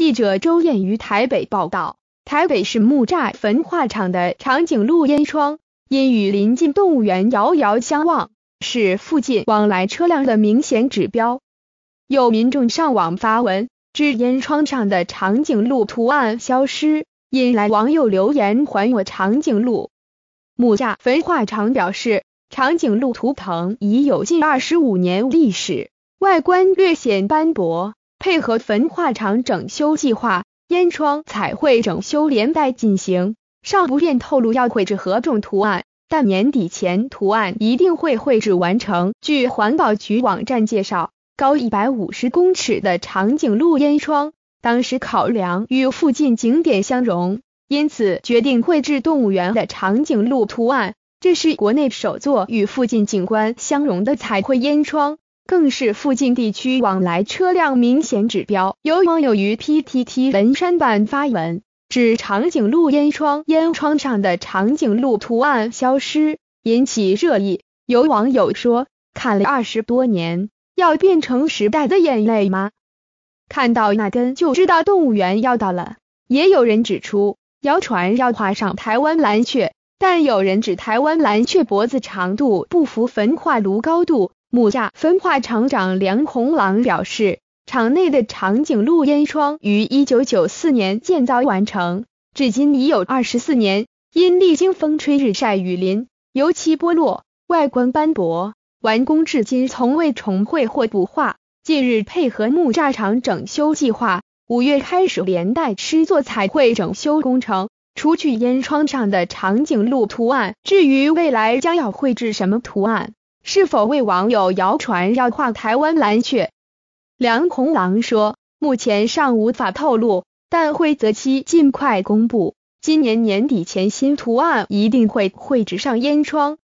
记者周燕于台北报道，台北市木栅焚化厂的长颈鹿烟窗，因与临近动物园遥遥相望，是附近往来车辆的明显指标。有民众上网发文，指烟窗上的长颈鹿图案消失，引来网友留言还我长颈鹿。木栅焚化厂表示，长颈鹿图腾已有近二十五年历史，外观略显斑驳。配合焚化厂整修计划，烟窗彩绘整修连带进行。尚不便透露要绘制何种图案，但年底前图案一定会绘制完成。据环保局网站介绍，高一百五十公尺的长颈鹿烟窗，当时考量与附近景点相融，因此决定绘制动物园的长颈鹿图案，这是国内首座与附近景观相融的彩绘烟窗。更是附近地区往来车辆明显指标。有网友于 P T T 文山版发文，指长颈鹿烟窗烟窗上的长颈鹿图案消失，引起热议。有网友说，看了二十多年，要变成时代的眼泪吗？看到那根就知道动物园要到了。也有人指出，谣传要画上台湾蓝雀，但有人指台湾蓝雀脖子长度不符焚化炉高度。木栅分化厂长梁红朗表示，厂内的长颈鹿烟窗于一九九四年建造完成，至今已有二十四年，因历经风吹日晒雨淋，油漆剥落，外观斑驳，完工至今从未重绘或补画。近日配合木栅厂整修计划，五月开始连带施作彩绘整修工程，除去烟窗上的长颈鹿图案。至于未来将要绘制什么图案？是否为网友谣传要画台湾蓝雀？梁鸿郎说，目前尚无法透露，但会择期尽快公布。今年年底前新图案一定会绘制上烟窗。